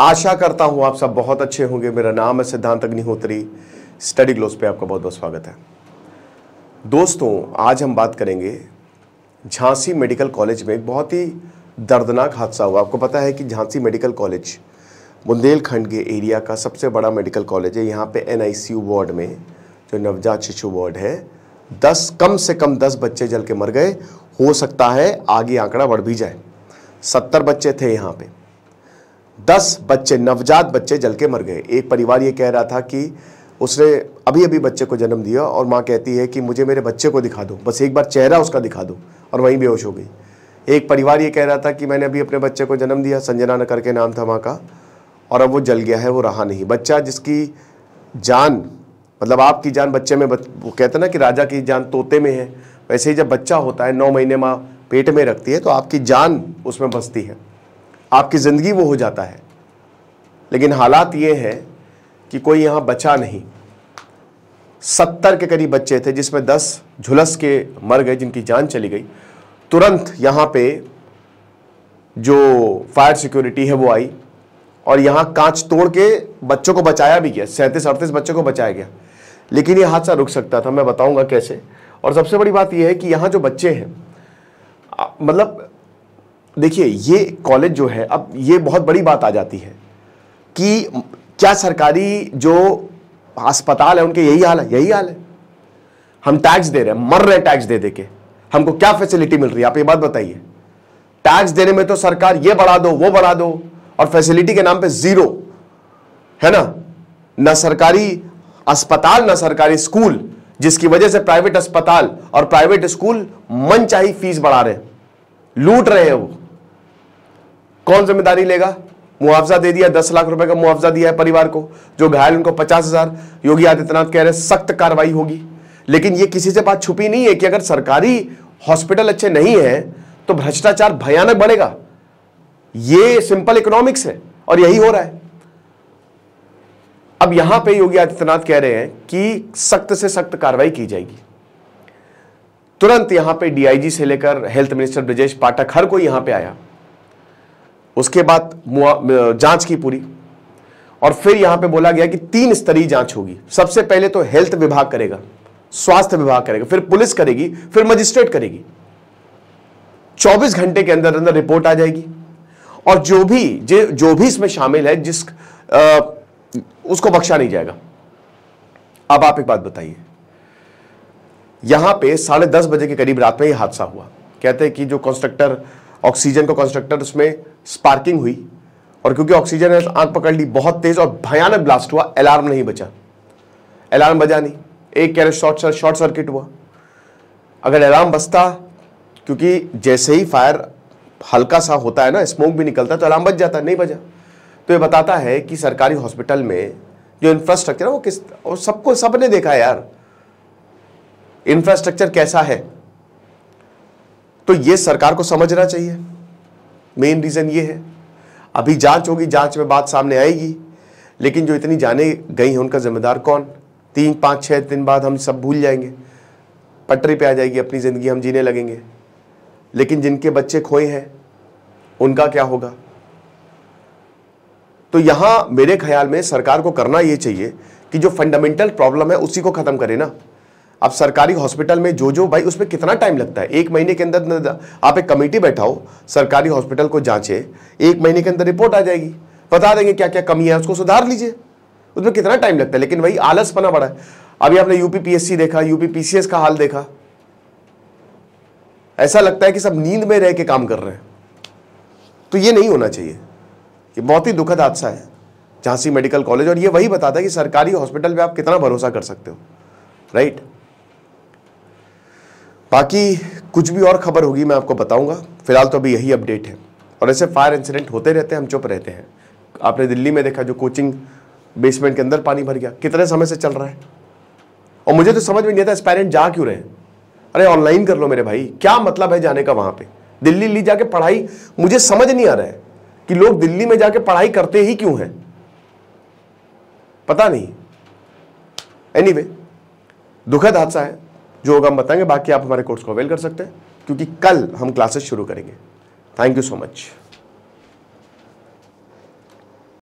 आशा करता हूँ आप सब बहुत अच्छे होंगे मेरा नाम है सिद्धांत अग्निहोत्री स्टडी ग्लोस पे आपका बहुत बहुत स्वागत है दोस्तों आज हम बात करेंगे झांसी मेडिकल कॉलेज में एक बहुत ही दर्दनाक हादसा हुआ आपको पता है कि झांसी मेडिकल कॉलेज बुंदेलखंड के एरिया का सबसे बड़ा मेडिकल कॉलेज है यहाँ पे एन वार्ड में जो नवजात शिशु वार्ड है दस कम से कम दस बच्चे जल के मर गए हो सकता है आगे आंकड़ा बढ़ भी जाए सत्तर बच्चे थे यहाँ पर दस बच्चे नवजात बच्चे जल के मर गए एक परिवार ये कह रहा था कि उसने अभी अभी बच्चे को जन्म दिया और माँ कहती है कि मुझे मेरे बच्चे को दिखा दो बस एक बार चेहरा उसका दिखा दो और वहीं बेहोश हो गई एक परिवार ये कह रहा था कि मैंने अभी अपने बच्चे को जन्म दिया संजना न करके नाम था माँ का और अब वो जल गया है वो रहा नहीं बच्चा जिसकी जान मतलब आपकी जान बच्चे में बच, वो कहते ना कि राजा की जान तोते में है वैसे ही जब बच्चा होता है नौ महीने माँ पेट में रखती है तो आपकी जान उसमें बसती है आपकी ज़िंदगी वो हो जाता है लेकिन हालात ये है कि कोई यहां बचा नहीं सत्तर के करीब बच्चे थे जिसमें दस झुलस के मर गए जिनकी जान चली गई तुरंत यहां पे जो फायर सिक्योरिटी है वो आई और यहां कांच तोड़ के बच्चों को बचाया भी गया सैंतीस अड़तीस बच्चों को बचाया गया लेकिन ये हादसा रुक सकता था मैं बताऊंगा कैसे और सबसे बड़ी बात यह है कि यहां जो बच्चे हैं मतलब देखिए ये कॉलेज जो है अब ये बहुत बड़ी बात आ जाती है कि क्या सरकारी जो अस्पताल है उनके यही हाल है यही हाल है हम टैक्स दे रहे हैं मर रहे हैं टैक्स दे दे के हमको क्या फैसिलिटी मिल रही है आप ये बात बताइए टैक्स देने में तो सरकार ये बढ़ा दो वो बढ़ा दो और फैसिलिटी के नाम पे जीरो है ना ना सरकारी अस्पताल ना सरकारी स्कूल जिसकी वजह से प्राइवेट अस्पताल और प्राइवेट स्कूल मनचाही फीस बढ़ा रहे हैं लूट रहे हैं वो कौन जिम्मेदारी लेगा मुआवजा दे दिया दस लाख रुपए का मुआवजा दिया है परिवार को जो घायल उनको पचास हजार योगी आदित्यनाथ कह रहे सख्त कार्रवाई होगी लेकिन ये किसी से बात छुपी नहीं है कि अगर सरकारी हॉस्पिटल अच्छे नहीं है तो भ्रष्टाचार भयानक बढ़ेगा ये सिंपल इकोनॉमिक्स है और यही हो रहा है अब यहां पे योगी आदित्यनाथ कह रहे हैं कि सख्त से सख्त कार्रवाई की जाएगी तुरंत यहां पे डीआईजी से लेकर हेल्थ मिनिस्टर ब्रजेश पाठक हर कोई यहां पे आया उसके बाद जांच की पूरी और फिर यहां पे बोला गया कि तीन स्तरीय जांच होगी सबसे पहले तो हेल्थ विभाग करेगा स्वास्थ्य विभाग करेगा फिर पुलिस करेगी फिर मजिस्ट्रेट करेगी 24 घंटे के अंदर अंदर रिपोर्ट आ जाएगी और जो भी जो भी इसमें शामिल है जिस आ, उसको बख्शा नहीं जाएगा अब आप एक बात बताइए यहां पे साढ़े दस बजे के करीब रात में यह हादसा हुआ कहते हैं कि जो कंस्ट्रक्टर ऑक्सीजन को कंस्ट्रक्टर उसमें स्पार्किंग हुई और क्योंकि ऑक्सीजन ने आग पकड़ ली बहुत तेज और भयानक ब्लास्ट हुआ अलार्म नहीं बचा अलार्म बजा नहीं एक कह रहे शॉर्ट शॉर्ट सर्किट हुआ अगर अलार्म बचता क्योंकि जैसे ही फायर हल्का सा होता है ना स्मोक भी निकलता है तो अलार्म बच जाता नहीं बजा तो ये बताता है कि सरकारी हॉस्पिटल में जो इंफ्रास्ट्रक्चर है वो किस सबको सबने देखा यार इंफ्रास्ट्रक्चर कैसा है तो ये सरकार को समझना चाहिए मेन रीज़न ये है अभी जांच होगी जांच में बात सामने आएगी लेकिन जो इतनी जाने गई हैं उनका जिम्मेदार कौन तीन पाँच छः दिन बाद हम सब भूल जाएंगे पटरी पे आ जाएगी अपनी ज़िंदगी हम जीने लगेंगे लेकिन जिनके बच्चे खोए हैं उनका क्या होगा तो यहाँ मेरे ख्याल में सरकार को करना ये चाहिए कि जो फंडामेंटल प्रॉब्लम है उसी को ख़त्म करे ना अब सरकारी हॉस्पिटल में जो जो भाई उसमें कितना टाइम लगता है एक महीने के अंदर आप एक कमेटी बैठाओ सरकारी हॉस्पिटल को जांचे एक महीने के अंदर रिपोर्ट आ जाएगी बता देंगे क्या क्या कमी है उसको सुधार लीजिए उसमें कितना टाइम लगता है लेकिन वही आलसपना बड़ा है अभी आपने यूपी पी देखा यूपी पी का हाल देखा ऐसा लगता है कि सब नींद में रह के काम कर रहे हैं तो ये नहीं होना चाहिए ये बहुत ही दुखद हादसा है झांसी मेडिकल कॉलेज और ये वही बताता है कि सरकारी हॉस्पिटल में आप कितना भरोसा कर सकते हो राइट बाकी कुछ भी और खबर होगी मैं आपको बताऊंगा फिलहाल तो अभी यही अपडेट है और ऐसे फायर इंसिडेंट होते रहते हैं हम चुप रहते हैं आपने दिल्ली में देखा जो कोचिंग बेसमेंट के अंदर पानी भर गया कितने समय से चल रहा है और मुझे तो समझ में नहीं आता पेरेंट जा क्यों रहे हैं अरे ऑनलाइन कर लो मेरे भाई क्या मतलब है जाने का वहाँ पे दिल्ली ली जाके पढ़ाई मुझे समझ नहीं आ रहा है कि लोग दिल्ली में जाके पढ़ाई करते ही क्यों हैं पता नहीं एनीवे anyway, दुखद हादसा है जो होगा हम बताएंगे बाकी आप हमारे कोर्स को अवेल कर सकते हैं क्योंकि कल हम क्लासेस शुरू करेंगे थैंक यू सो मच